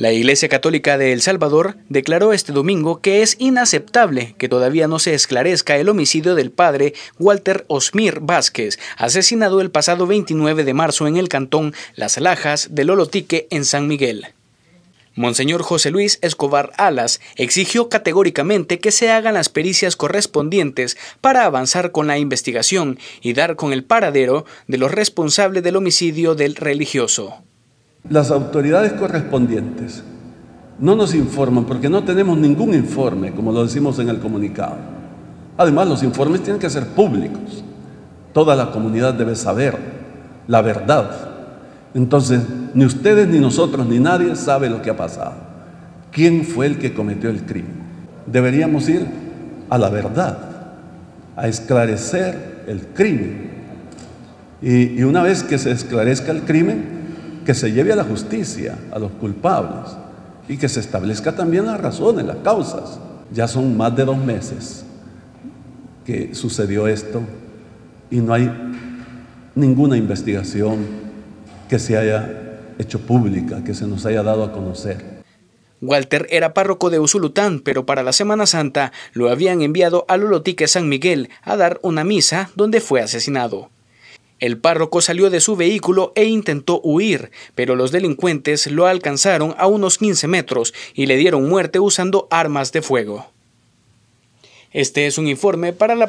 La Iglesia Católica de El Salvador declaró este domingo que es inaceptable que todavía no se esclarezca el homicidio del padre Walter Osmir Vázquez, asesinado el pasado 29 de marzo en el cantón Las Lajas de Lolotique en San Miguel. Monseñor José Luis Escobar Alas exigió categóricamente que se hagan las pericias correspondientes para avanzar con la investigación y dar con el paradero de los responsables del homicidio del religioso. Las autoridades correspondientes no nos informan porque no tenemos ningún informe, como lo decimos en el comunicado. Además, los informes tienen que ser públicos. Toda la comunidad debe saber la verdad. Entonces, ni ustedes, ni nosotros, ni nadie sabe lo que ha pasado. ¿Quién fue el que cometió el crimen? Deberíamos ir a la verdad, a esclarecer el crimen. Y, una vez que se esclarezca el crimen, que se lleve a la justicia a los culpables y que se establezca también las razones, las causas. Ya son más de dos meses que sucedió esto y no hay ninguna investigación que se haya hecho pública, que se nos haya dado a conocer. Walter era párroco de Usulután, pero para la Semana Santa lo habían enviado a Lolotique San Miguel a dar una misa donde fue asesinado. El párroco salió de su vehículo e intentó huir, pero los delincuentes lo alcanzaron a unos 15 metros y le dieron muerte usando armas de fuego. Este es un informe para la